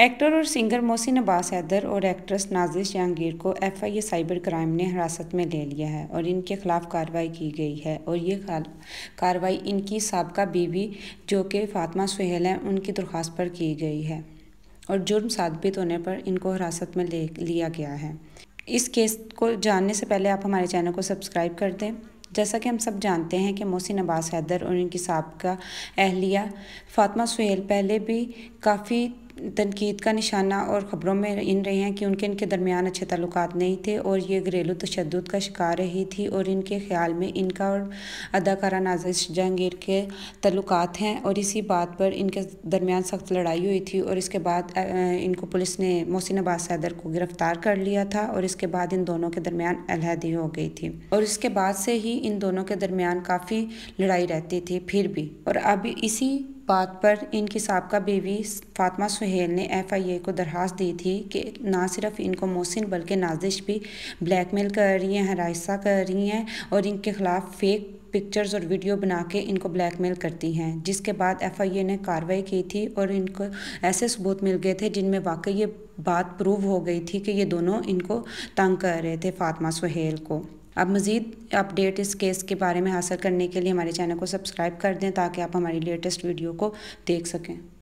actor और singer Mohsin Abbas Haider और actress Nazish Jahangir को F I A cyber crime ने हिरासत में ले लिया है और इनके खिलाफ कार्रवाई की गई है और ये कार्रवाई इनकी सबका बीवी जो कि फातिमा सुहेल हैं उनकी दरख्वास्त पर की गई है और जुर्म साबित होने पर इनको हिरासत में ले लिया गया है इस केस को जानने से पहले आप हमारे चैनल को सब्सक्राइब कर दें जैसा कि हम सब जानते हैं कि मोहसिन अब्बास हैदर और इनकी सबका अहलिया फातिमा सुहेल पहले भी काफ़ी तनकीद का निशाना और ख़बरों में इन रहे हैं कि उनके इनके दरमियान अच्छे तल्लक नहीं थे और ये घरेलू तशद का शिकार रही थी और इनके ख्याल में इनका और अदाकारा नाजिश जहांगीर के तल्लक हैं और इसी बात पर इनके दरमियान सख्त लड़ाई हुई थी और इसके बाद इनको पुलिस ने मोहसिन अब्बास सैदर को गिरफ़्तार कर लिया था और इसके बाद इन दोनों के दरमियान अलहदी हो गई थी और इसके बाद से ही इन दोनों के दरमियान काफ़ी लड़ाई रहती थी फिर भी और अब इसी बात पर इनकी सबका बीवी फातमा सुहेल ने एफआईए को दरख्वास्त दी थी कि ना सिर्फ इनको मोहसिन बल्कि नाजिश भी ब्लैकमेल कर रही हैं हरासा कर रही हैं और इनके ख़िलाफ़ फेक पिक्चर्स और वीडियो बना के इनको ब्लैकमेल करती हैं जिसके बाद एफआईए ने कार्रवाई की थी और इनको ऐसे सबूत मिल गए थे जिनमें वाकई ये बात प्रूव हो गई थी कि ये दोनों इनको तंग कर रहे थे फातमा सुहेल को आप मज़ीद अपडेट इस केस के बारे में हासिल करने के लिए हमारे चैनल को सब्सक्राइब कर दें ताकि आप हमारी लेटेस्ट वीडियो को देख सकें